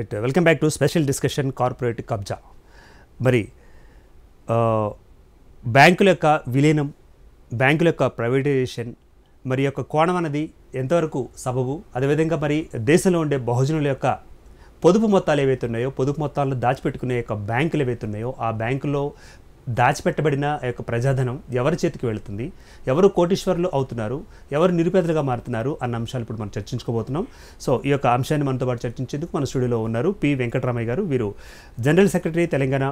Right welcome back to special discussion corporate కబ్జా మరి బ్యాంకుల యొక్క విలీనం బ్యాంకుల యొక్క ప్రైవేటైజేషన్ మరి యొక్క కోణం అనేది ఎంతవరకు సబబు అదేవిధంగా మరి దేశంలో ఉండే బహుజనుల యొక్క పొదుపు మొత్తాలు ఏవైతే ఉన్నాయో పొదుపు మొత్తాలను దాచిపెట్టుకునే యొక్క బ్యాంకులు ఏవైతే ఉన్నాయో ఆ బ్యాంకులో దాచిపెట్టబడిన యొక్క ప్రజాధనం ఎవరి చేతికి వెళుతుంది ఎవరు కోటీశ్వర్లు అవుతున్నారు ఎవరు నిరుపేదలుగా మారుతున్నారు అన్న అంశాలు ఇప్పుడు మనం చర్చించుకోబోతున్నాం సో ఈ యొక్క అంశాన్ని మనతో పాటు చర్చించేందుకు మన స్టూడియోలో ఉన్నారు పి వెంకటరామయ్య గారు వీరు general secretary Telangana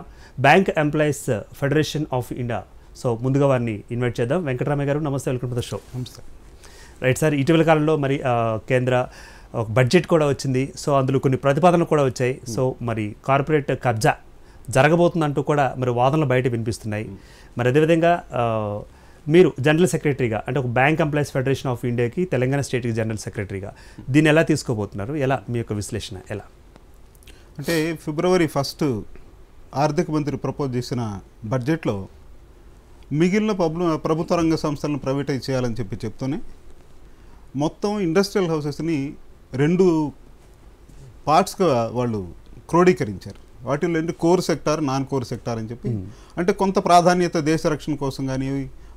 bank employees federation of India so ముందుగా వారిని ఇన్వైట్ చేద్దాం వెంకటరామయ్య గారు నమస్తే వెల్కమ్ టు ద షో నమస్తే రైట్ సార్ ఇటీవల కాలంలో మరి కేంద్ర ఒక బడ్జెట్ కూడా వచ్చింది సో అందులో కొన్ని ప్రతిపాదనలు కూడా వచ్చాయి సో మరి కార్పొరేట్ కబ్జా జరగబోతుందంటూ కూడా మరి వాదనలు బయట వినిపిస్తున్నాయి మరి అదేవిధంగా మీరు జనరల్ సెక్రటరీగా అంటే ఒక బ్యాంక్ ఎంప్లాయీస్ ఫెడరేషన్ ఆఫ్ ఇండియాకి తెలంగాణ స్టేట్కి జనరల్ సెక్రటరీగా దీన్ని ఎలా తీసుకోబోతున్నారు ఎలా మీ యొక్క విశ్లేషణ ఎలా అంటే ఫిబ్రవరి ఫస్ట్ ఆర్థిక మంత్రి ప్రపోజ్ చేసిన బడ్జెట్లో మిగిలిన పబ్లు ప్రభుత్వ రంగ సంస్థలను ప్రైవేటైజ్ చేయాలని చెప్పి చెప్తూనే మొత్తం ఇండస్ట్రియల్ హౌసెస్ని రెండు పార్ట్స్గా వాళ్ళు క్రోడీకరించారు వాటిల్లో ఏంటి core sector non core sector అని చెప్పి అంటే కొంత ప్రాధాన్యత దేశ రక్షణ కోసం కానీ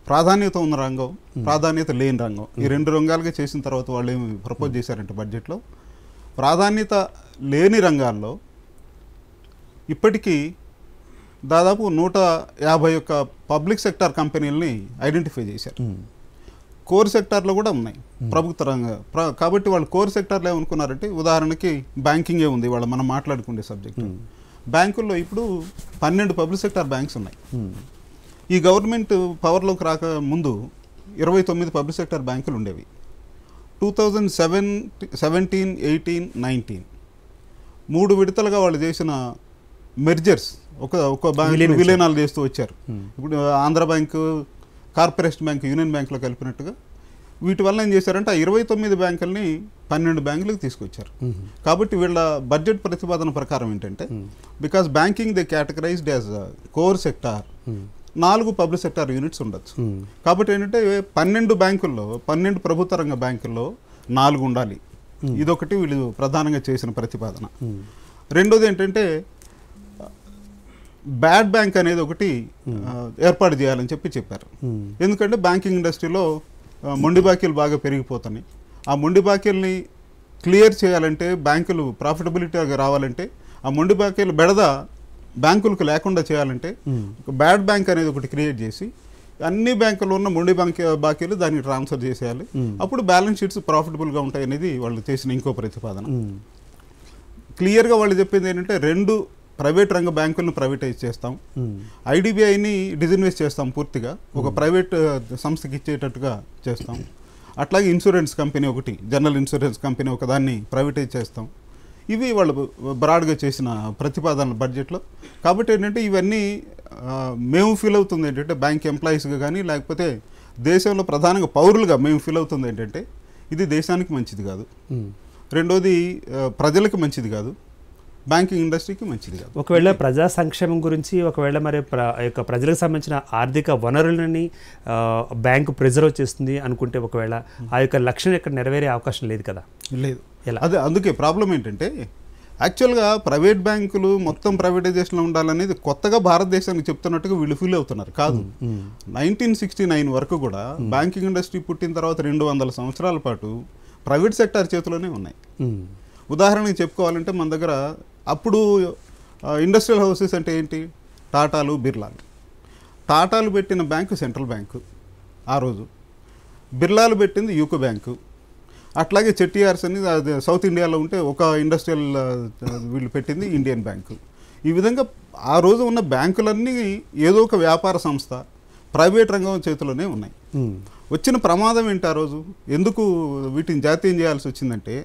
ప్రాధాన్యత ఉన్న రంగం ప్రాధాన్యత లేని రంగం ఈ రెండు రంగాలుగా చేసిన తర్వాత వాళ్ళు ఏమి ప్రపోజ్ చేశారంటే బడ్జెట్లో ప్రాధాన్యత లేని రంగాల్లో ఇప్పటికీ దాదాపు నూట యాభై ఒక్క పబ్లిక్ సెక్టార్ కంపెనీలని ఐడెంటిఫై చేశారు కోర్ సెక్టార్లో కూడా ఉన్నాయి ప్రభుత్వ రంగ కాబట్టి వాళ్ళు కోర్ సెక్టార్లో ఏమనుకున్నారంటే ఉదాహరణకి బ్యాంకింగే ఉంది వాళ్ళు మనం మాట్లాడుకునే సబ్జెక్టు బ్యాంకుల్లో ఇప్పుడు పన్నెండు పబ్లిక్ సెక్టార్ బ్యాంక్స్ ఉన్నాయి ఈ గవర్నమెంట్ పవర్లోకి రాక ముందు ఇరవై తొమ్మిది పబ్లిక్ సెక్టార్ బ్యాంకులు ఉండేవి two thousand seven seventeen eighteen nineteen మూడు విడతలుగా వాళ్ళు చేసిన మెర్జర్స్ ఒక ఒక బ్యాంక్ విలీనాలు చేస్తూ వచ్చారు hmm. ఇప్పుడు Andhra bank corporation bank union బ్యాంక్లో కలిపినట్టుగా వీటి వల్ల ఏం చేశారంటే ఆ ఇరవై తొమ్మిది బ్యాంకుల్ని పన్నెండు బ్యాంకులకు తీసుకొచ్చారు కాబట్టి వీళ్ళ బడ్జెట్ ప్రతిపాదన ప్రకారం ఏంటంటే because banking the categorised as core sector నాలుగు పబ్లిక్ సెక్టార్ యూనిట్స్ ఉండొచ్చు కాబట్టి ఏంటంటే పన్నెండు బ్యాంకుల్లో పన్నెండు ప్రభుత్వ రంగ బ్యాంకుల్లో నాలుగు ఉండాలి ఇదొకటి వీళ్ళు ప్రధానంగా చేసిన ప్రతిపాదన రెండోది ఏంటంటే బ్యాడ్ బ్యాంక్ అనేది ఒకటి ఏర్పాటు చేయాలని చెప్పి చెప్పారు ఎందుకంటే బ్యాంకింగ్ ఇండస్ట్రీలో మొండి బాకీలు బాగా పెరిగిపోతున్నాయి ఆ మొండి బాకీల్ని క్లియర్ చేయాలంటే బ్యాంకులు ప్రాఫిటబిలిటీగా రావాలంటే ఆ మొండి బాకీలు బెడద బ్యాంకులకు లేకుండా చేయాలంటే ఒక బ్యాడ్ బ్యాంక్ అనేది ఒకటి క్రియేట్ చేసి అన్ని బ్యాంకులు ఉన్న మొండి బ్యాంక్ బాకీలు దానికి ట్రాన్స్ఫర్ చేసేయాలి అప్పుడు బ్యాలెన్స్ షీట్స్ ప్రాఫిటబుల్గా ఉంటాయి అనేది వాళ్ళు చేసిన ఇంకో ప్రతిపాదన క్లియర్గా వాళ్ళు చెప్పింది ఏంటంటే రెండు ప్రైవేట్ రంగ బ్యాంకులను ప్రైవేటైజ్ చేస్తాం ఐడిబిఐని డిజిన్వెస్ట్ చేస్తాం పూర్తిగా ఒక ప్రైవేట్ సంస్థకి ఇచ్చేటట్టుగా చేస్తాం అట్లాగే ఇన్సూరెన్స్ కంపెనీ ఒకటి జనరల్ ఇన్సూరెన్స్ కంపెనీ ఒకదాన్ని ప్రైవేటైజ్ చేస్తాం ఇవి వాళ్ళు బ్రాడ్గా చేసిన ప్రతిపాదనలు బడ్జెట్లో కాబట్టి ఏంటంటే ఇవన్నీ మేము ఫీల్ అవుతుంది ఏంటంటే బ్యాంక్ ఎంప్లాయీస్గా కానీ లేకపోతే దేశంలో ప్రధానంగా పౌరులుగా మేము ఫీల్ అవుతుంది ఏంటంటే ఇది దేశానికి మంచిది కాదు రెండోది ప్రజలకు మంచిది కాదు బ్యాంకింగ్ ఇండస్ట్రీకి మంచిది కాదు ఒకవేళ ప్రజా సంక్షేమం గురించి ఒకవేళ మరి ప్ర యొక్క ప్రజలకు సంబంధించిన ఆర్థిక వనరులని బ్యాంకు ప్రిజర్వ్ చేస్తుంది అనుకుంటే ఒకవేళ ఆ యొక్క లక్ష్యం ఇక్కడ నెరవేరే అవకాశం లేదు కదా లేదు ఎలా అదే అందుకే ప్రాబ్లం ఏంటంటే యాక్చువల్గా ప్రైవేట్ బ్యాంకులు మొత్తం ప్రైవేటైజేషన్లో ఉండాలనేది కొత్తగా భారతదేశానికి చెప్తున్నట్టుగా వీళ్ళు ఫీల్ అవుతున్నారు కాదు నైన్టీన్ సిక్స్టీ నైన్ వరకు కూడా బ్యాంకింగ్ ఇండస్ట్రీ పుట్టిన తర్వాత రెండు వందల సంవత్సరాల పాటు ప్రైవేట్ సెక్టార్ చేతిలోనే ఉన్నాయి ఉదాహరణకి చెప్పుకోవాలంటే మన దగ్గర అప్పుడు ఇండస్ట్రియల్ హౌసెస్ అంటే ఏంటి టాటాలు బిర్లాలు టాటాలు పెట్టిన బ్యాంకు సెంట్రల్ బ్యాంకు ఆ రోజు బిర్లాలు పెట్టింది యూకో బ్యాంకు అట్లాగే చెట్టిఆర్స్ అనేది సౌత్ ఇండియాలో ఉంటే ఒక ఇండస్ట్రియల్ వీళ్ళు పెట్టింది ఇండియన్ బ్యాంకు ఈ విధంగా ఆ రోజు ఉన్న బ్యాంకులన్నీ ఏదో ఒక వ్యాపార సంస్థ ప్రైవేట్ రంగం చేతిలోనే ఉన్నాయి వచ్చిన ప్రమాదం ఏంటి ఆ రోజు ఎందుకు వీటిని జాతీయం చేయాల్సి వచ్చిందంటే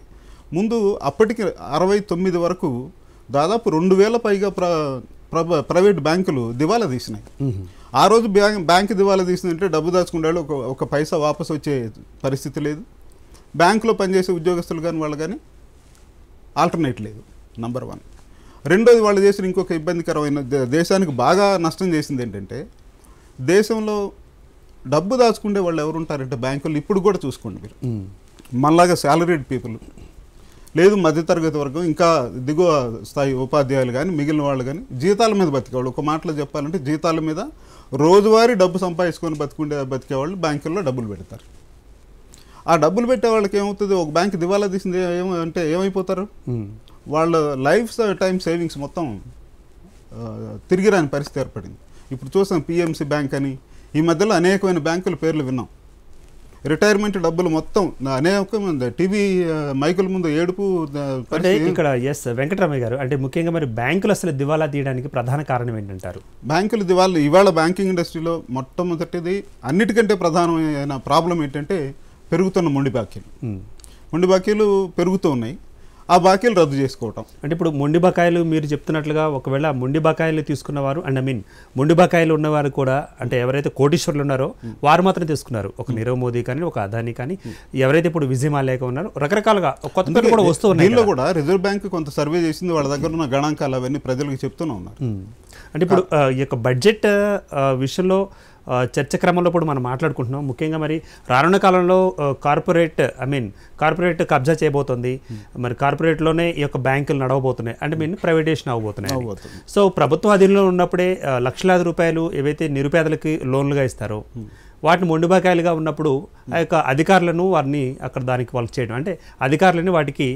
ముందు అప్పటికి అరవై తొమ్మిది వరకు దాదాపు రెండు వేల పైగా ప్ర ప్రైవేట్ బ్యాంకులు దివాలా తీసినాయి ఆ రోజు బ్యాంక్ బ్యాంక్ దివాలా తీసిందంటే డబ్బు దాచుకునే ఒక ఒక పైసా వాపసు వచ్చే పరిస్థితి లేదు బ్యాంకులో పనిచేసే ఉద్యోగస్తులు కానీ వాళ్ళు కానీ ఆల్టర్నేట్ లేదు నంబర్ వన్ రెండోది వాళ్ళు చేసిన ఇంకొక ఇబ్బందికరమైన దేశానికి బాగా నష్టం చేసింది ఏంటంటే దేశంలో డబ్బు దాచుకునే వాళ్ళు ఎవరు ఉంటారంటే బ్యాంకులు ఇప్పుడు కూడా చూసుకోండి మీరు మనలాగా శాలరీడ్ పీపుల్ లేదు మధ్యతరగతి వర్గం ఇంకా దిగువ స్థాయి ఉపాధ్యాయులు కానీ మిగిలిన వాళ్ళు కానీ జీతాల మీద బతికేవాళ్ళు ఒక మాటలో చెప్పాలంటే జీతాల మీద రోజువారీ డబ్బు సంపాదించుకొని బతికుండే బతికేవాళ్ళు బ్యాంకుల్లో డబ్బులు పెడతారు ఆ డబ్బులు పెట్టే వాళ్ళకి ఏమవుతుంది ఒక బ్యాంక్ దివాలా తీసింది ఏమో అంటే ఏమైపోతారు వాళ్ళ లైఫ్ టైం సేవింగ్స్ మొత్తం తిరిగిరాని పరిస్థితి ఏర్పడింది ఇప్పుడు చూసాం పిఎంసి బ్యాంక్ అని ఈ మధ్యలో అనేకమైన బ్యాంకుల పేర్లు విన్నాం రిటైర్మెంట్ డబ్బులు మొత్తం అనేక టీవీ మైకుల ముందు ఏడుపు ఇక్కడ ఎస్ వెంకటరామయ్య గారు అంటే ముఖ్యంగా మరి బ్యాంకులు అసలు దివాలా తీయడానికి ప్రధాన కారణం ఏంటంటారు బ్యాంకులు దివాలా ఇవాళ బ్యాంకింగ్ ఇండస్ట్రీలో మొట్టమొదటిది అన్నిటికంటే ప్రధానమైన ప్రాబ్లం ఏంటంటే పెరుగుతున్న మొండి బాకీలు మొండి బాకీలు పెరుగుతూ ఉన్నాయి ఆ బాకీలు రద్దు చేసుకోవటం అంటే ఇప్పుడు మొండి బకాయిలు మీరు చెప్తున్నట్లుగా ఒకవేళ మొండి బకాయిలు తీసుకున్నవారు అండ్ ఐ మీన్ మొండి బకాయిలు ఉన్నవారు కూడా అంటే ఎవరైతే కోటీశ్వర్లు ఉన్నారో వారు మాత్రం తీసుకున్నారు ఒక నీరవ్ మోదీ కానీ ఒక అదానీ కానీ ఎవరైతే ఇప్పుడు విజయం మాలేక ఉన్నారో రకరకాలుగా కొత్త కూడా వస్తూ ఉన్నాయి దీనిలో కూడా రిజర్వ్ బ్యాంక్ కొంత సర్వే చేసింది వాళ్ళ దగ్గర ఉన్న గణాంకాలు అవన్నీ ప్రజలకు చెప్తూనే ఉన్నారు అంటే ఇప్పుడు ఈ యొక్క బడ్జెట్ విషయంలో చర్చ క్రమంలో కూడా మనం మాట్లాడుకుంటున్నాం ముఖ్యంగా మరి రానున్న కాలంలో కార్పొరేట్ ఐ మీన్ కార్పొరేట్ కబ్జా చేయబోతుంది మరి కార్పొరేట్లోనే ఈ యొక్క బ్యాంకులు నడవబోతున్నాయి అంటే మీన్ ప్రైవేటేషన్ అవబోతున్నాయి సో ప్రభుత్వ అధీనంలో ఉన్నప్పుడే లక్షలాది రూపాయలు ఏవైతే నిరుపేదలకి లోన్లుగా ఇస్తారో వాటిని మొండుబకాయలుగా ఉన్నప్పుడు ఆ యొక్క అధికారులను వారిని అక్కడ దానికి వాళ్ళు చేయడం అంటే అధికారులని వాటికి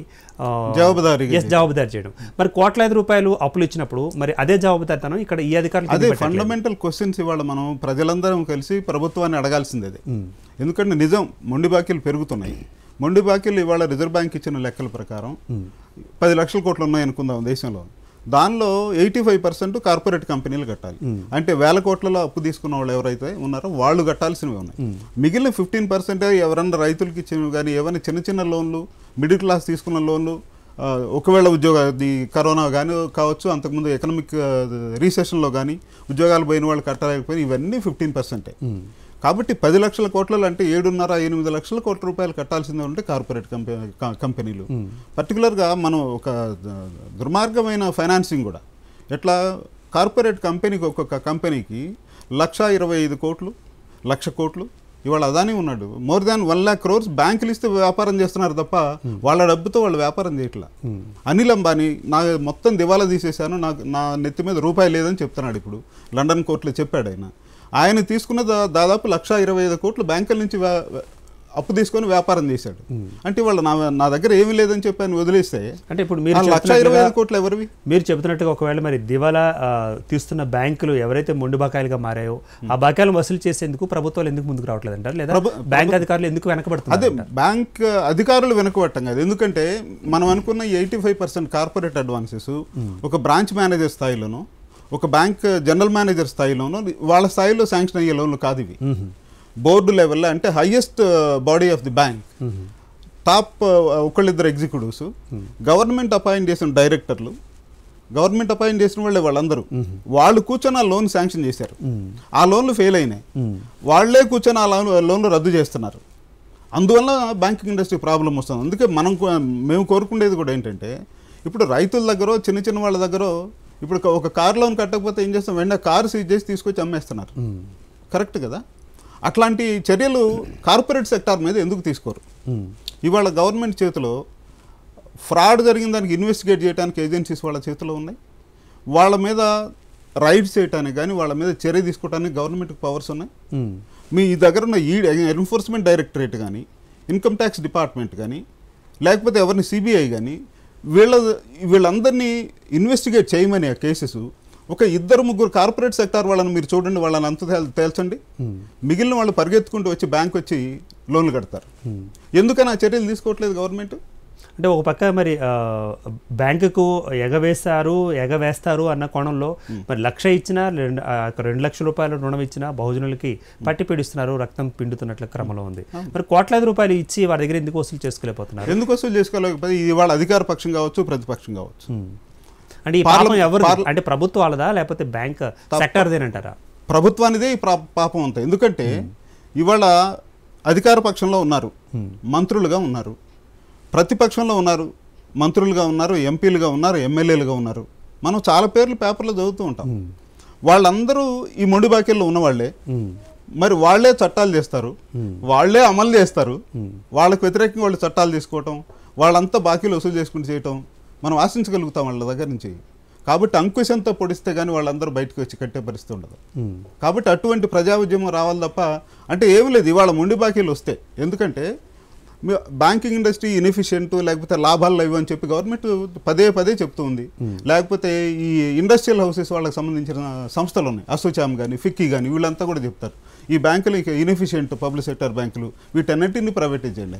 జవాబుదారి ఎస్ జవాబుదారి చేయడం మరి కోట్లాది రూపాయలు అప్పులు ఇచ్చినప్పుడు మరి అదే జవాబుదారితనం ఇక్కడ ఈ అధికారులు అదే ఫండమెంటల్ క్వశ్చన్స్ ఇవాళ మనం ప్రజలందరం కలిసి ప్రభుత్వాన్ని అడగాల్సిందే ఎందుకంటే నిజం మొండి బాకీలు పెరుగుతున్నాయి మొండి బాకీలు ఇవాళ రిజర్వ్ బ్యాంక్ ఇచ్చిన లెక్కల ప్రకారం పది లక్షల కోట్లు ఉన్నాయి అనుకుందాం దేశంలో దానిలో ఎయిటీ ఫైవ్ పర్సెంట్ కార్పొరేట్ కంపెనీలు కట్టాలి అంటే వేల కోట్లలో అప్పు తీసుకున్న వాళ్ళు ఎవరైతే ఉన్నారో వాళ్ళు కట్టాల్సినవి ఉన్నాయి మిగిలిన ఫిఫ్టీన్ పర్సెంట్ ఎవరన్నా రైతులకి ఇచ్చినవి కానీ ఏమైనా చిన్న చిన్న లోన్లు మిడిల్ క్లాస్ తీసుకున్న లోన్లు ఒకవేళ ఉద్యోగ కరోనా కానీ కావచ్చు అంతకుముందు ఎకనామిక్ రీసెషన్లో కానీ ఉద్యోగాలు పోయిన వాళ్ళు కట్టలేకపోయినా ఇవన్నీ ఫిఫ్టీన్ పర్సెంటే కాబట్టి పది లక్షల కోట్లలో అంటే ఏడున్నర ఎనిమిది లక్షల కోట్ల రూపాయలు కట్టాల్సిందే ఉంటే కార్పొరేట్ కంపెనీ కంపెనీలు పర్టికులర్గా మనం ఒక దుర్మార్గమైన ఫైనాన్సింగ్ కూడా ఎట్లా కార్పొరేట్ కంపెనీకి ఒక్కొక్క కంపెనీకి లక్ష ఇరవై ఐదు కోట్లు లక్ష కోట్లు ఇవాళ అదానే ఉన్నాడు more than one lakh crores బ్యాంకులు ఇస్తే వ్యాపారం చేస్తున్నారు తప్ప వాళ్ళ డబ్బుతో వాళ్ళు వ్యాపారం చేయట్లా అనిల్ అంబానీ నా మొత్తం దివాలా తీసేశాను నాకు నా నెత్తి మీద రూపాయి లేదని చెప్తున్నాడు ఇప్పుడు లండన్ కోర్టులో చెప్పాడు ఆయన ఆయన తీసుకున్న దాదాపు లక్ష ఇరవై ఐదు కోట్లు బ్యాంకుల నుంచి అప్పు తీసుకొని వ్యాపారం చేశాడు అంటే వాళ్ళు నా నా దగ్గర ఏమీ లేదని చెప్పాను వదిలేస్తే అంటే ఇప్పుడు మీరు లక్ష ఇరవై ఐదు కోట్లు ఎవరివి మీరు చెబుతున్నట్టుగా ఒకవేళ మరి దివాలా తీస్తున్న బ్యాంకులు ఎవరైతే మొండి బకాయిలుగా మారాయో ఆ బకాయిలు వసూలు చేసేందుకు ప్రభుత్వాలు ఎందుకు ముందుకు రావట్లేదు అంటారు లేదా బ్యాంక్ అధికారులు ఎందుకు వెనకబడతారు అదే బ్యాంక్ అధికారులు వెనకబడటం కాదు ఎందుకంటే మనం అనుకున్న eighty five percent corporate advances ఒక బ్రాంచ్ మేనేజర్ స్థాయిలోనూ ఒక బ్యాంక్ జనరల్ మేనేజర్ స్థాయిలోనూ వాళ్ళ స్థాయిలో శాంక్షన్ అయ్యే లోన్లు కాదు ఇవి బోర్డు లెవెల్లో అంటే highest uh, body of the bank top uh, ఒకళ్ళిద్దరు ఎగ్జిక్యూటివ్స్ గవర్నమెంట్ అపాయింట్ చేసిన డైరెక్టర్లు గవర్నమెంట్ అపాయింట్ చేసిన వాళ్ళే వాళ్ళందరూ వాళ్ళు కూర్చొని ఆ లోన్ శాంక్షన్ చేశారు ఆ లోన్లు ఫెయిల్ అయినాయి వాళ్లే కూర్చొని ఆ లోన్ లోన్లు రద్దు చేస్తున్నారు అందువల్ల బ్యాంకింగ్ ఇండస్ట్రీ ప్రాబ్లం వస్తుంది అందుకే మనం మేము కోరుకునేది కూడా ఏంటంటే ఇప్పుడు రైతుల దగ్గర చిన్న చిన్న వాళ్ళ దగ్గర ఇప్పుడు ఒక కార్ లోన్ కట్టకపోతే ఏం చేస్తాం వెంటనే కారు సీజ్ చేసి తీసుకొచ్చి అమ్మేస్తున్నారు కరెక్ట్ కదా అట్లాంటి చర్యలు కార్పొరేట్ సెక్టార్ మీద ఎందుకు తీసుకోరు ఇవాళ గవర్నమెంట్ చేతిలో ఫ్రాడ్ జరిగిన దానికి ఇన్వెస్టిగేట్ చేయడానికి ఏజెన్సీస్ వాళ్ళ చేతిలో ఉన్నాయి వాళ్ళ మీద రైడ్స్ చేయడానికి కానీ వాళ్ళ మీద చర్య తీసుకోవడానికి గవర్నమెంట్కి పవర్స్ ఉన్నాయి మీ దగ్గర ఉన్న ఈ ఎన్ఫోర్స్మెంట్ డైరెక్టరేట్ కానీ ఇన్కమ్ ట్యాక్స్ డిపార్ట్మెంట్ కానీ లేకపోతే ఎవరిని సిబిఐ కానీ వీళ్ళ వీళ్ళందరినీ ఇన్వెస్టిగేట్ చేయమని ఆ కేసెస్ ఒక ఇద్దరు ముగ్గురు కార్పొరేట్ సెక్టార్ వాళ్ళని మీరు చూడండి వాళ్ళని అంత తేల్చండి మిగిలిన వాళ్ళు పరిగెత్తుకుంటూ వచ్చి బ్యాంక్ వచ్చి లోన్లు కడతారు ఎందుకని ఆ చర్యలు తీసుకోవట్లేదు గవర్నమెంట్ అంటే ఒక పక్క మరి బ్యాంకుకు ఎగవేస్తారు ఎగవేస్తారు అన్న కోణంలో మరి లక్ష ఇచ్చినా రెండు రెండు లక్షల రూపాయల రుణం ఇచ్చినా బహుజనులకి పట్టి పీడిస్తున్నారు రక్తం పిండుతున్నట్లు క్రమంలో ఉంది మరి కోట్లాది రూపాయలు ఇచ్చి వారి దగ్గర ఎందుకు వసూలు చేసుకోలేకపోతున్నారు ఎందుకు వసూలు చేసుకోలేకపోతే ఇది వాళ్ళ అధికార పక్షం కావచ్చు ప్రతిపక్షం కావచ్చు అంటే ఈ పాపం ఎవరు అంటే ప్రభుత్వాలదా లేకపోతే బ్యాంక్ సెక్టర్దేనంటారా ప్రభుత్వానిదే ఈ పాపం అంతా ఎందుకంటే ఇవాళ అధికార పక్షంలో ఉన్నారు మంత్రులుగా ఉన్నారు ప్రతిపక్షంలో ఉన్నారు మంత్రులుగా ఉన్నారు ఎంపీలుగా ఉన్నారు ఎమ్మెల్యేలుగా ఉన్నారు మనం చాలా పేర్లు పేపర్లో చదువుతూ ఉంటాం వాళ్ళందరూ ఈ మొండి బాకీల్లో ఉన్నవాళ్లే మరి వాళ్లే చట్టాలు చేస్తారు వాళ్లే అమలు చేస్తారు వాళ్ళకు వ్యతిరేకంగా వాళ్ళు చట్టాలు తీసుకోవటం వాళ్ళంతా బాకీలు వసూలు చేసుకుని చేయటం మనం ఆశించగలుగుతాం వాళ్ళ దగ్గర నుంచి కాబట్టి అంకుశంతో పొడిస్తే కానీ వాళ్ళందరూ బయటకు వచ్చి కట్టే పరిస్థితి ఉండదు కాబట్టి అటువంటి ప్రజా ఉద్యమం రావాలి తప్ప అంటే ఏమి లేదు ఇవాళ మొండి బాకీలు వస్తే ఎందుకంటే బ్యాంకింగ్ ఇండస్ట్రీ ఇన్ఎఫిషియంట్ లేకపోతే లాభాలు లేవు అని చెప్పి గవర్నమెంట్ పదే పదే చెప్తూ ఉంది hmm. లేకపోతే ఈ ఇండస్ట్రియల్ హౌసెస్ వాళ్ళకి సంబంధించిన సంస్థలు ఉన్నాయి అసోచామ్ కానీ ఫిక్కీ కానీ వీళ్ళంతా కూడా చెప్తారు ఈ బ్యాంకులు ఇక ఇన్ఎఫిషియంట్ పబ్లిక్ సెక్టర్ బ్యాంకులు వీటన్నింటినీ ప్రైవేటైజ్ చేయండి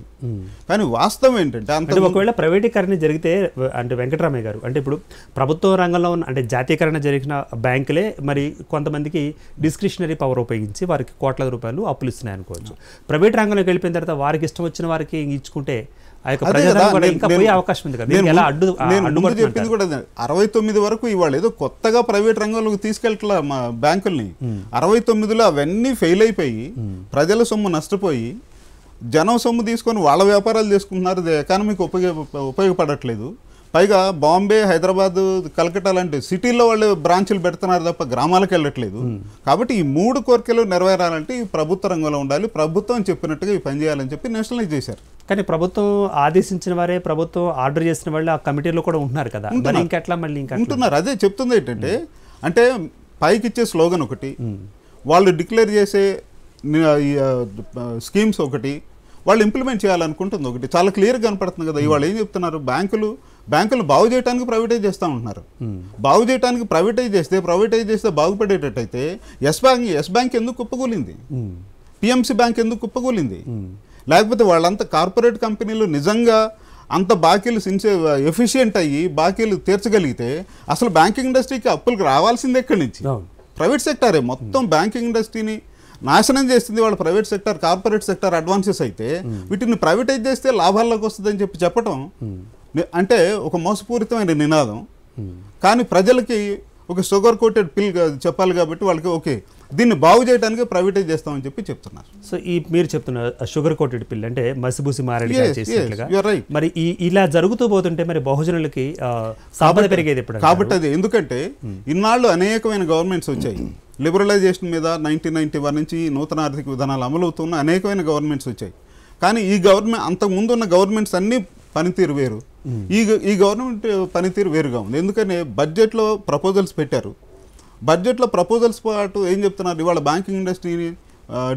కానీ వాస్తవం ఏంటంటే అంటే ఒకవేళ ప్రైవేటీకరణ జరిగితే అంటే వెంకటరామయ్య గారు అంటే ఇప్పుడు ప్రభుత్వ రంగంలో ఉన్న అంటే జాతీయకరణ జరిగిన బ్యాంకులే మరి కొంతమందికి డిస్క్రిషనరీ పవర్ ఉపయోగించి వారికి కోట్ల రూపాయలు అప్పులు ఇస్తున్నాయి అనుకోవచ్చు ప్రైవేట్ రంగంలోకి వెళ్ళిపోయిన తర్వాత వారికి ఇష్టం వచ్చిన వారికి ఇచ్చుకుంటే చెప్పింది కూడా అరవై తొమ్మిది వరకు ఇవాళ ఏదో కొత్తగా ప్రైవేట్ రంగంలోకి తీసుకెళ్ళట్లా మా బ్యాంకుల్ని అరవై తొమ్మిదిలో అవన్నీ ఫెయిల్ అయిపోయి ప్రజల సొమ్ము నష్టపోయి జనం సొమ్ము తీసుకొని వాళ్ళ వ్యాపారాలు చేసుకుంటున్నారు ఎకానమీకి ఉపయోగ ఉపయోగపడట్లేదు పైగా బాంబే హైదరాబాద్ కలకట్టా లాంటి సిటీల్లో వాళ్ళు బ్రాంచ్లు పెడుతున్నారు తప్ప గ్రామాలకు వెళ్ళట్లేదు కాబట్టి ఈ మూడు కోరికలు నెరవేరాలంటే ఈ ప్రభుత్వ రంగంలో ఉండాలి ప్రభుత్వం చెప్పినట్టుగా ఈ పని చేయాలని చెప్పి నేషనలైజ్ చేశారు కానీ ప్రభుత్వం ఆదేశించిన వారే ప్రభుత్వం ఆర్డర్ చేసిన వాళ్ళు ఆ కమిటీలో కూడా ఉంటున్నారు కదా ఇంకెట్లా మళ్ళీ ఇంకా ఉంటున్నారు అదే చెప్తుంది ఏంటంటే అంటే పైకి ఇచ్చే స్లోగన్ ఒకటి వాళ్ళు డిక్లేర్ చేసే స్కీమ్స్ ఒకటి వాళ్ళు ఇంప్లిమెంట్ చేయాలనుకుంటుంది ఒకటి చాలా క్లియర్గా కనపడుతుంది కదా ఇవాళ ఏం చెప్తున్నారు బ్యాంకులు బ్యాంకులు బాగు చేయడానికి ప్రైవేటైజ్ చేస్తూ ఉంటున్నారు బాగు చేయడానికి ప్రైవేటైజ్ చేస్తే ప్రైవేటైజ్ చేస్తే బాగుపడేటట్టయితే ఎస్ బ్యాంక్ ఎస్ బ్యాంక్ ఎందుకు కుప్పకూలింది పిఎంసి బ్యాంక్ ఎందుకు కుప్పకూలింది లేకపోతే వాళ్ళంతా కార్పొరేట్ కంపెనీలు నిజంగా అంత బాకీలు సిన్సే ఎఫిషియెంట్ అయ్యి బాకీలు తీర్చగలిగితే అసలు బ్యాంకింగ్ ఇండస్ట్రీకి అప్పులకు రావాల్సింది ఎక్కడి నుంచి ప్రైవేట్ సెక్టరే మొత్తం బ్యాంకింగ్ ఇండస్ట్రీని నాశనం చేస్తుంది వాళ్ళ private sector corporate sector advances అయితే వీటిని ప్రైవేటైజ్ చేస్తే లాభాల్లోకి వస్తుందని చెప్పి చెప్పడం అంటే ఒక మోసపూరితమైన నినాదం కానీ ప్రజలకి ఒక షుగర్ కోటెడ్ పిల్ చెప్పాలి కాబట్టి వాళ్ళకి ఓకే దీన్ని బాగు చేయడానికి ప్రైవేటైజ్ చేస్తామని చెప్పి చెప్తున్నారు సో ఈ మీరు చెప్తున్నారు షుగర్ కోటెడ్ పిల్ అంటే మసిబూసి మారేడుగా మరి ఈ ఇలా జరుగుతూ పోతుంటే మరి బహుజనులకి సాపద పెరిగేది ఇప్పుడు కాబట్టి అది ఎందుకంటే hmm. ఇన్నాళ్ళు అనేకమైన గవర్నమెంట్స్ వచ్చాయి లిబరలైజేషన్ మీద నైన్టీన్ నైన్టీ వన్ నుంచి నూతన ఆర్థిక విధానాలు అమలవుతున్న అనేకమైన గవర్నమెంట్స్ వచ్చాయి కానీ ఈ గవర్నమెంట్ అంతకుముందు ఉన్న గవర్నమెంట్స్ అన్నీ పనితీరు వేరు ఈ ఈ గవర్నమెంట్ పనితీరు వేరుగా ఉంది ఎందుకని బడ్జెట్లో ప్రపోజల్స్ పెట్టారు బడ్జెట్లో ప్రపోజల్స్ పాటు ఏం చెప్తున్నారు ఇవాళ బ్యాంకింగ్ ఇండస్ట్రీని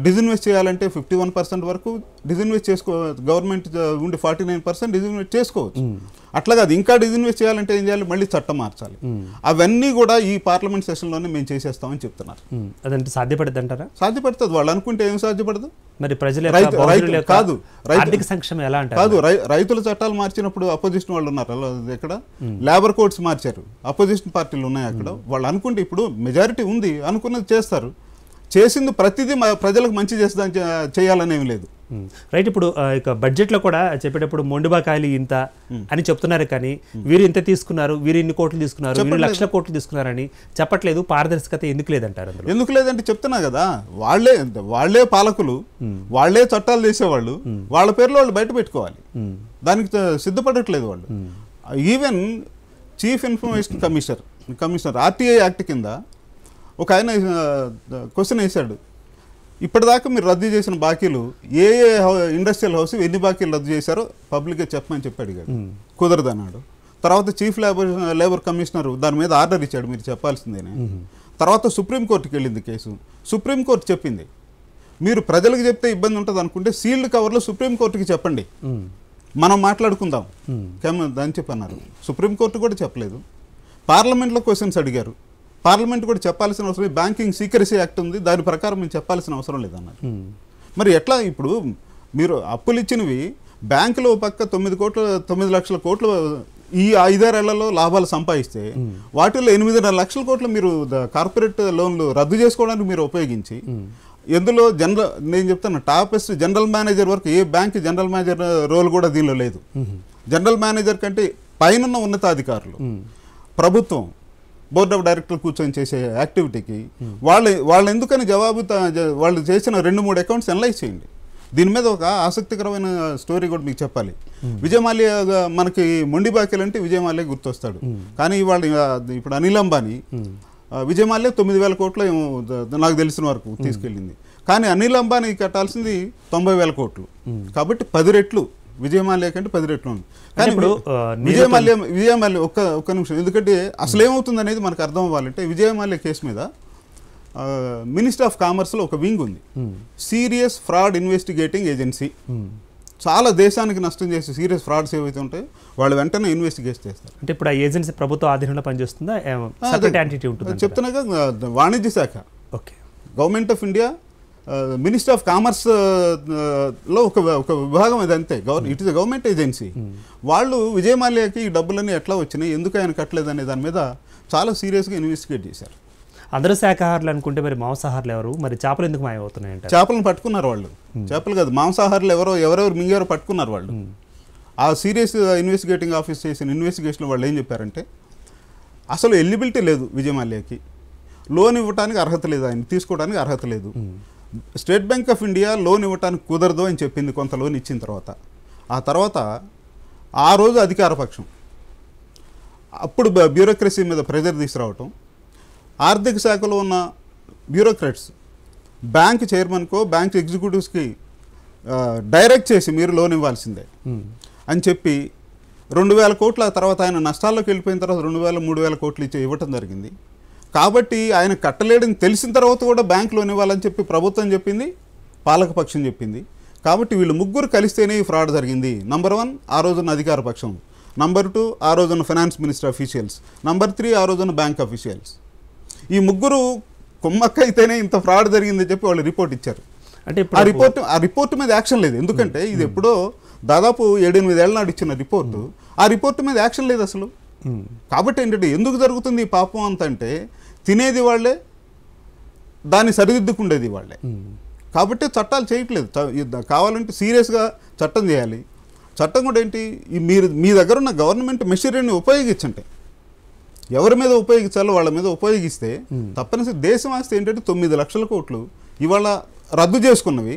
డిజిన్వెస్ట్ చేయాలంటే ఫిఫ్టీ వన్ పర్సెంట్ వరకు డిజిన్వెస్ట్ చేసుకో గవర్నమెంట్ ఉండి ఫార్టీ నైన్ పర్సెంట్ చేసుకోవచ్చు అట్లా కాదు ఇంకా డిజిన్వెస్ట్ చేయాలంటే ఏం చేయాలి మళ్ళీ చట్టం మార్చాలి అవన్నీ కూడా ఈ పార్లమెంట్ సెషన్లోనే మేము చేసేస్తామని చెప్తున్నారు అదంటే సాధ్యపడుతుంది అంటారా సాధ్యపడుతుంది వాళ్ళు అనుకుంటే ఏం సాధ్యపడదు మరి ప్రజలు కాదు ఆర్థిక సంక్షేమం ఎలా కాదు రైతుల చట్టాలు మార్చినప్పుడు అపోజిషన్ వాళ్ళు ఉన్నారు ఇక్కడ లేబర్ కోడ్స్ మార్చారు అపోజిషన్ పార్టీలు ఉన్నాయి అక్కడ వాళ్ళు అనుకుంటే ఇప్పుడు మెజారిటీ ఉంది అనుకున్నది చేస్తారు చేసింది ప్రతిదీ ప్రజలకు మంచి చేస్తా చేయాలనేమి లేదు రైట్ ఇప్పుడు ఇక బడ్జెట్లో కూడా చెప్పేటప్పుడు మొండిబాకాయలు ఇంత అని చెప్తున్నారు కానీ వీరు ఇంత తీసుకున్నారు వీరు ఇన్ని కోట్లు తీసుకున్నారు వీరు లక్షల కోట్లు తీసుకున్నారని చెప్పట్లేదు పారదర్శకత ఎందుకు లేదంటారు ఎందుకు లేదంటే చెప్తున్నా కదా వాళ్లే వాళ్లే పాలకులు వాళ్లే చట్టాలు చేసేవాళ్ళు వాళ్ళ పేర్లు వాళ్ళు బయట పెట్టుకోవాలి దానికి సిద్ధపడట్లేదు వాళ్ళు even chief information commissioner commissioner RTI act కింద ఒక ఆయన క్వశ్చన్ వేశాడు ఇప్పటిదాకా మీరు రద్దు చేసిన బాకీలు ఏ ఏ ఇండస్ట్రియల్ హౌస్ ఎన్ని బాకీలు రద్దు చేశారో పబ్లిక్గా చెప్పమని చెప్పి అడిగాడు కుదరదు అన్నాడు తర్వాత చీఫ్ లేబర్ లేబర్ కమిషనర్ దాని మీద ఆర్డర్ ఇచ్చాడు మీరు చెప్పాల్సిందేనే తర్వాత సుప్రీంకోర్టుకి వెళ్ళింది కేసు సుప్రీంకోర్టు చెప్పింది మీరు ప్రజలకు చెప్తే ఇబ్బంది ఉంటుంది అనుకుంటే సీల్డ్ కవర్లో సుప్రీంకోర్టుకి చెప్పండి మనం మాట్లాడుకుందాం అని దాన్ని చెప్పన్నారు సుప్రీంకోర్టు కూడా చెప్పలేదు పార్లమెంట్లో క్వశ్చన్స్ అడిగారు పార్లమెంట్ కూడా చెప్పాల్సిన అవసరం బ్యాంకింగ్ సీక్రసీ యాక్ట్ ఉంది దాని ప్రకారం మేము చెప్పాల్సిన అవసరం లేదన్నారు మరి ఎట్లా ఇప్పుడు మీరు అప్పులు ఇచ్చినవి బ్యాంకులో పక్క తొమ్మిది కోట్ల తొమ్మిది లక్షల కోట్లు ఈ ఐదారేళ్లలో లాభాలు సంపాదిస్తే వాటిల్లో ఎనిమిదిన్నర లక్షల కోట్లు మీరు కార్పొరేట్ లోన్లు రద్దు చేసుకోవడానికి మీరు ఉపయోగించి ఎందులో జనరల్ నేను చెప్తాను టాపెస్ట్ జనరల్ మేనేజర్ వరకు ఏ బ్యాంక్ జనరల్ మేనేజర్ రోల్ కూడా దీనిలో లేదు జనరల్ మేనేజర్ కంటే పైన ఉన్నతాధికారులు ప్రభుత్వం బోర్డ్ ఆఫ్ డైరెక్టర్ కూర్చొని చేసే యాక్టివిటీకి వాళ్ళ వాళ్ళు ఎందుకని జవాబు వాళ్ళు చేసిన రెండు మూడు అకౌంట్స్ ఎనలైజ్ చేయండి దీని మీద ఒక ఆసక్తికరమైన స్టోరీ కూడా మీకు చెప్పాలి విజయమాల్య మనకి మొండిబాకిలు అంటే విజయమాల్య గుర్తొస్తాడు కానీ వాళ్ళు ఇప్పుడు అనిల్ అంబానీ విజయమాల్య తొమ్మిది వేల కోట్లు నాకు తెలిసిన వరకు తీసుకెళ్ళింది కానీ అనిల్ అంబానీ కట్టాల్సింది తొంభై వేల కోట్లు కాబట్టి పది రెట్లు విజయమాల కంటే పది రెట్లు ఉంది కానీ ఇప్పుడు విజయమాల్య విజయమాల్య ఒక్క ఒక్క నిమిషం ఎందుకంటే అసలు ఏమవుతుంది అనేది మనకు అర్థం అవ్వాలంటే విజయమాల్య కేసు మీద మినిస్టర్ ఆఫ్ కామర్స్లో ఒక వింగ్ ఉంది సీరియస్ ఫ్రాడ్ ఇన్వెస్టిగేటింగ్ ఏజెన్సీ చాలా దేశానికి నష్టం చేసే సీరియస్ ఫ్రాడ్స్ ఏవైతే ఉంటాయో వాళ్ళు వెంటనే ఇన్వెస్టిగేట్ చేస్తారు అంటే ఇప్పుడు ఆ ఏజెన్సీ ప్రభుత్వ ఆధీనంలో పనిచేస్తుందా చెప్తున్నాక వాణిజ్య శాఖ okay government of India ministry of commerce లో ఒక ఒక విభాగం అది అంతే ఇట్ ఇస్ గవర్నమెంట్ ఏజెన్సీ వాళ్ళు విజయమాల్యాకి ఈ డబ్బులన్నీ ఎట్లా వచ్చినాయి ఎందుకు ఆయన కట్టలేదు అనే దాని మీద చాలా సీరియస్గా ఇన్వెస్టిగేట్ చేశారు అందరూ శాఖాహారులు అనుకుంటే మరి మాంసాహారులు ఎవరు మరి చేపలు ఎందుకు మాయమవుతున్నాయి చేపలను పట్టుకున్నారు వాళ్ళు hmm. చేపలు కాదు మాంసాహారులు ఎవరో ఎవరెవరు మింగేవారు పట్టుకున్నారు వాళ్ళు hmm. ఆ సీరియస్ ఇన్వెస్టిగేటింగ్ ఆఫీస్ చేసిన ఇన్వెస్టిగేషన్లో వాళ్ళు ఏం చెప్పారంటే అసలు ఎలిజిబిలిటీ లేదు విజయమాల్యాకి లోన్ ఇవ్వడానికి అర్హత లేదు ఆయన తీసుకోవడానికి అర్హత లేదు hmm. State Bank of India loan ఇవ్వటానికి కుదరదు అని చెప్పింది కొంత లోన్ ఇచ్చిన తర్వాత ఆ తర్వాత ఆ రోజు అధికారపక్షం అప్పుడు బ్యూరోక్రసీ మీద ప్రెజర్ తీసుకురావటం ఆర్థిక శాఖలో ఉన్న బ్యూరోక్రాట్స్ బ్యాంక్ చైర్మన్కో బ్యాంక్ ఎగ్జిక్యూటివ్స్కి డైరెక్ట్ చేసి మీరు లోన్ ఇవ్వాల్సిందే అని చెప్పి రెండు వేల కోట్ల తర్వాత ఆయన నష్టాల్లోకి వెళ్ళిపోయిన తర్వాత రెండు వేల మూడు వేల కోట్లు ఇచ్చి ఇవ్వటం జరిగింది కాబట్టి ఆయన కట్టలేడని తెలిసిన తర్వాత కూడా బ్యాంక్ ఇవ్వాలని చెప్పి ప్రభుత్వం చెప్పింది పాలకపక్షం చెప్పింది కాబట్టి వీళ్ళు ముగ్గురు కలిస్తేనే ఈ ఫ్రాడ్ జరిగింది నంబర్ వన్ ఆ రోజున అధికార పక్షం నంబర్ టూ ఆ రోజున finance minister officials number three ఆ రోజున బ్యాంక్ అఫీషియల్స్ ఈ ముగ్గురు కుమ్మక్కైతేనే ఇంత ఫ్రాడ్ జరిగిందని చెప్పి వాళ్ళు రిపోర్ట్ ఇచ్చారు అంటే ఆ రిపోర్ట్ ఆ రిపోర్ట్ మీద యాక్షన్ లేదు ఎందుకంటే ఇది hmm. ఎప్పుడో దాదాపు ఏడెనిమిది ఏళ్ళ నాడు ఇచ్చిన రిపోర్టు hmm. ఆ రిపోర్ట్ మీద యాక్షన్ లేదు అసలు hmm. కాబట్టి ఏంటంటే ఎందుకు జరుగుతుంది ఈ పాపం అంతంటే తినేది వాళ్ళే దాన్ని సరిదిద్దుకుండేది వాళ్ళే కాబట్టి చట్టాలు చేయట్లేదు కావాలంటే సీరియస్గా చట్టం చేయాలి చట్టం కూడా ఏంటి మీరు మీ దగ్గర ఉన్న గవర్నమెంట్ మెషీనరీని ఉపయోగించండి ఎవరి మీద ఉపయోగించాలో వాళ్ళ మీద ఉపయోగిస్తే తప్పనిసరి దేశం ఆస్తి ఏంటంటే తొమ్మిది లక్షల కోట్లు ఇవాళ రద్దు చేసుకున్నవి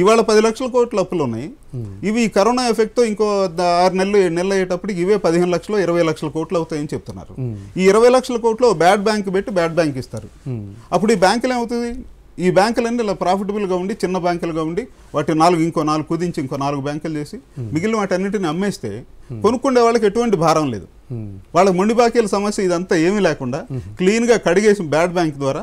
ఇవాళ పది లక్షల కోట్లు అప్పులు ఉన్నాయి ఇవి ఈ కరోనా ఎఫెక్ట్తో ఇంకో ఆరు నెలలు ఏడు నెలలు అయ్యేటప్పటికి ఇవే పదిహేను లక్షలు ఇరవై లక్షల కోట్లు అవుతాయని చెప్తున్నారు ఈ ఇరవై లక్షల కోట్లు బ్యాడ్ బ్యాంక్ పెట్టి బ్యాడ్ బ్యాంక్ ఇస్తారు అప్పుడు ఈ బ్యాంకులు ఏమవుతుంది ఈ బ్యాంకులన్నీ ఇలా ప్రాఫిటబుల్గా ఉండి చిన్న బ్యాంకులుగా ఉండి వాటి నాలుగు ఇంకో నాలుగు కుదించి ఇంకో నాలుగు బ్యాంకులు చేసి మిగిలిన వాటి అన్నింటిని అమ్మేస్తే కొనుక్కునే వాళ్ళకి ఎటువంటి భారం లేదు వాళ్ళకి మొండి బాకీల సమస్య ఇదంతా ఏమీ లేకుండా క్లీన్గా కడిగేసి బ్యాడ్ బ్యాంక్ ద్వారా